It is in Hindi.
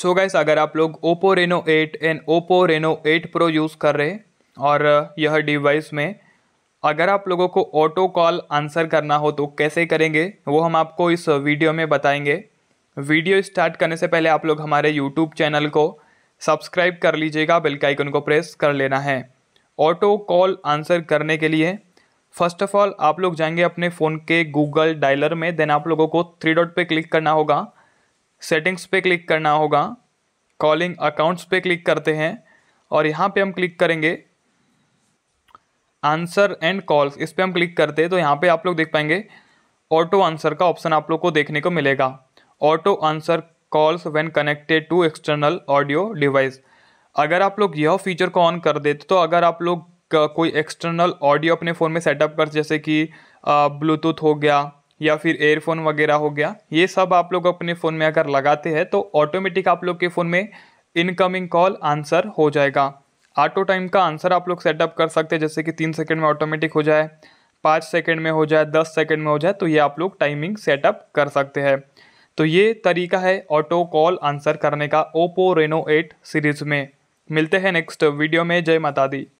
सो so गैस अगर आप लोग Oppo Reno 8 and Oppo Reno 8 Pro use कर रहे और यह डिवाइस में अगर आप लोगों को ऑटो कॉल आंसर करना हो तो कैसे करेंगे वो हम आपको इस वीडियो में बताएंगे वीडियो स्टार्ट करने से पहले आप लोग हमारे यूट्यूब चैनल को सब्सक्राइब कर लीजिएगा बेल का आइकन को प्रेस कर लेना है ऑटो कॉल आंसर करने के लिए फर्स्ट ऑफ ऑल आप लोग जाएंगे अपने फ़ोन के गूगल डायलर में देन आप लोगों को थ्री डॉट पे क्लिक करना होगा सेटिंग्स पे क्लिक करना होगा कॉलिंग अकाउंट्स पे क्लिक करते हैं और यहाँ पे हम क्लिक करेंगे आंसर एंड कॉल्स इस पर हम क्लिक करते हैं तो यहाँ पे आप लोग देख पाएंगे ऑटो आंसर का ऑप्शन आप लोग को देखने को मिलेगा auto answer calls when connected to external audio device अगर आप लोग यह फीचर को ऑन कर देते तो अगर आप लोग कोई एक्सटर्नल ऑडियो अपने फ़ोन में सेटअप कर जैसे कि ब्लूटूथ हो गया या फिर एयरफोन वगैरह हो गया ये सब आप लोग अपने फ़ोन में अगर लगाते हैं तो ऑटोमेटिक आप लोग के फ़ोन में इनकमिंग कॉल आंसर हो जाएगा ऑटो टाइम का आंसर आप लोग सेटअप कर सकते हैं जैसे कि तीन सेकेंड में ऑटोमेटिक हो जाए पाँच सेकेंड में हो जाए दस सेकेंड में हो जाए तो ये आप लोग टाइमिंग सेटअप कर सकते हैं तो ये तरीका है ऑटो कॉल आंसर करने का ओप्पो रेनो एट सीरीज़ में मिलते हैं नेक्स्ट वीडियो में जय माता दी